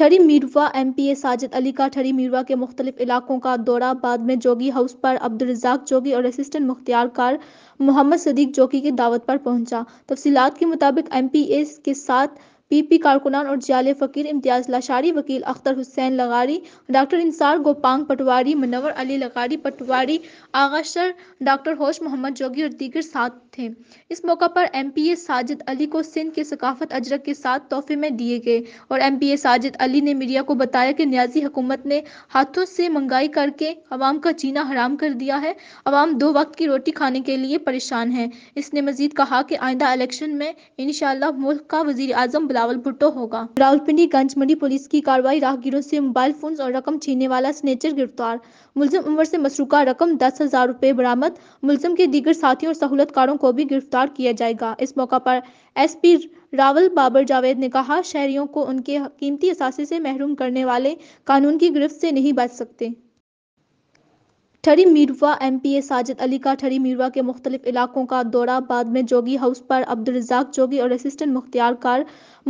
ठरी Mirwah MPA Sajid Ali का ठरी मीरवा के मुख्तलिफ इलाकों का दौरा बाद में जोगी हाउस पर अब्दुलरजाक जोगी और असिस्टेंट मुख्तियार कार मोहम्मद सदीक जोगी की दावत पर पहुंचा तफसीत के मुताबिक एम पी ए के साथ पी पी कारकुनान और जियाले फ़कीर इम्तियाज़ लाशारी वकील अख्तर हुसैन लगारी डॉक्टर इंसार गोपांग पटवारी मनवर अली लगारी पटवारी आगाशर डॉक्टर होश मोहम्मद जोगी और दीगर साथ थे इस मौका पर M P A Sajid Ali को सिंध के सकाफत अजरक के साथ तोहफे में दिए गए और M P A Sajid Ali ने मीडिया को बताया कि न्याजी हुकूमत ने हाथों से मंगाई करके आवाम का जीना हराम कर दिया है आवाम दो वक्त की रोटी खाने के लिए परेशान है इसने मजीद कहा कि आइंदा इलेक्शन में इन मुल्क का वजी अजम बुला रावल भुट्टो तो होगा रावलपिंडी गंज मंडी पुलिस की कार्रवाई राहगीरों से मोबाइल फोन और रकम छीनने वाला स्नेचर गिरफ्तार मुलजम उम्र से मसरूका रकम दस हजार रूपए बरामद मुलजम के दीगर साथियों और सहूलतकारों को भी गिरफ्तार किया जाएगा इस मौका पर पी रावल बाबर जावेद ने कहा शहरियों को उनके कीमती असासे से महरूम करने वाले कानून की गिरफ्त से नहीं बच सकते Thari Mirwah M P A Sajid Ali का ठरी मीरवा के मुख्तलिफ इलाकों का दौरा बाद में जोगी हाउस पर रजाक जोगी और असिस्टेंट मुख्तियार कार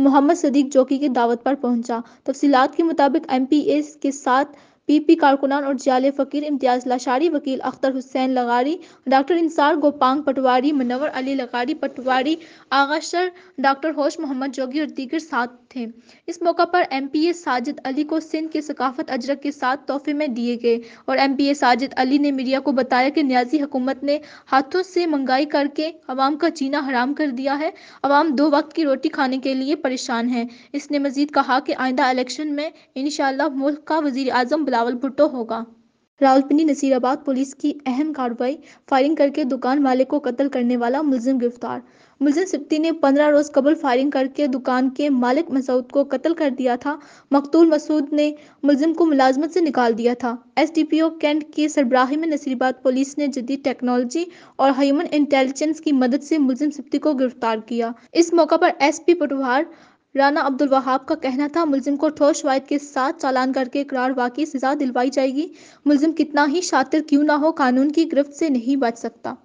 मोहम्मद सदीक जोगी की दावत पर पहुंचा तफसीत के मुताबिक एम पी ए के साथ पी पी कारकुनान और जाले फ़कीर इम्तियाज़ लाशारी वकील अख्तर हुसैन लगारी डॉक्टर इंसार गोपांग पटवारी मनवर अली लगारी पटवारी आगाशर डॉक्टर होश मोहम्मद जोगी और दीगर साथ थे इस मौका पर M P A Sajid Ali को सिंध के सकाफत अजरक के साथ तोहफे में दिए गए और M P A Sajid Ali ने मीडिया को बताया कि न्याजी हुकूमत ने हाथों से मंगाई करके आवाम का जीना हराम कर दिया है आवाम दो वक्त की रोटी खाने के लिए परेशान है इसने मजीद कहा कि आइंदा इलेक्शन में इन मुल्क का वजी अजम बिलावल भुट्टो तो होगा रावलपिंडी नसीराबाद पुलिस की अहम कार्रवाई फायरिंग करके दुकान वाले को कत्ल करने वाला मुलजिम गिरफ्तार मुलजिम सिप्ती ने 15 रोज कबल फायरिंग करके दुकान के मालिक मसूद को कत्ल कर दिया था मकतूल मसूद ने मुलजिम को मुलाजमत से निकाल दिया था एसडीपीओ कैंट की सरबराही में नसीराबाद पुलिस ने जदीद टेक्नोलॉजी और ह्यूमन इंटेलिजेंस की मदद से मुलजिम सिप्ती को गिरफ्तार किया इस मौका पर एस पी पटवार राना अब्दुल वहाब का कहना था मुलजिम को ठोस शवायद के साथ चालान करके करार वाकी सजा दिलवाई जाएगी मुलजिम कितना ही शातिर क्यों ना हो कानून की गिरफ्त से नहीं बच सकता